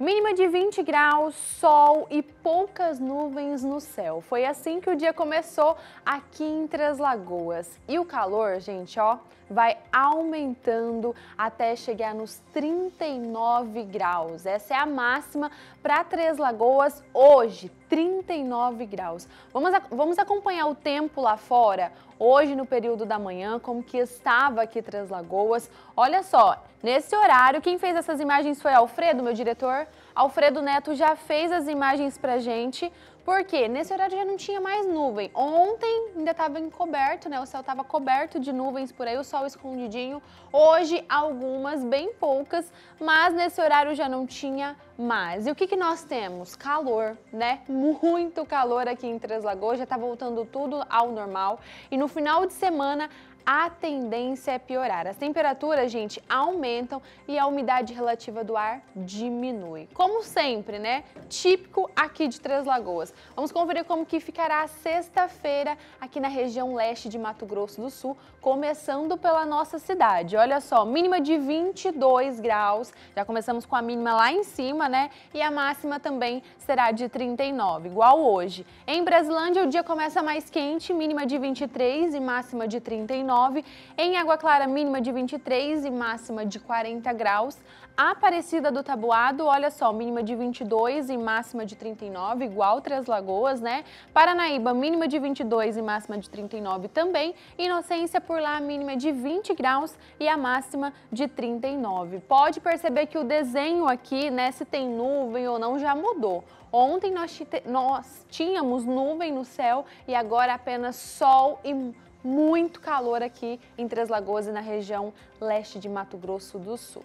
Mínima de 20 graus, sol e poucas nuvens no céu. Foi assim que o dia começou aqui em Três Lagoas. E o calor, gente, ó, vai aumentando até chegar nos 39 graus. Essa é a máxima para Três Lagoas hoje, 39 graus. Vamos, vamos acompanhar o tempo lá fora hoje no período da manhã, como que estava aqui Três Lagoas. Olha só, nesse horário, quem fez essas imagens foi Alfredo, meu diretor. Alfredo Neto já fez as imagens para gente porque nesse horário já não tinha mais nuvem. Ontem ainda estava encoberto, né? O céu estava coberto de nuvens por aí, o sol escondidinho. Hoje algumas, bem poucas, mas nesse horário já não tinha mais. E o que, que nós temos? Calor, né? Muito calor aqui em Três Lagoas, já está voltando tudo ao normal. E no final de semana a tendência é piorar. As temperaturas, gente, aumentam e a umidade relativa do ar diminui. Como sempre, né? Típico aqui de Três Lagoas. Vamos conferir como que ficará a sexta-feira aqui na região leste de Mato Grosso do Sul, começando pela nossa cidade. Olha só, mínima de 22 graus, já começamos com a mínima lá em cima, né? E a máxima também será de 39, igual hoje. Em Brasilândia, o dia começa mais quente, mínima de 23 e máxima de 39. Em Água Clara, mínima de 23 e máxima de 40 graus. Aparecida do Tabuado, olha só, mínima de 22 e máxima de 39, igual 3 Outras Lagoas, né? Paranaíba, mínima de 22 e máxima de 39 também. Inocência, por lá, mínima de 20 graus e a máxima de 39. Pode perceber que o desenho aqui, né, se tem nuvem ou não, já mudou. Ontem nós, nós tínhamos nuvem no céu e agora apenas sol e muito calor aqui em Três Lagoas e na região leste de Mato Grosso do Sul.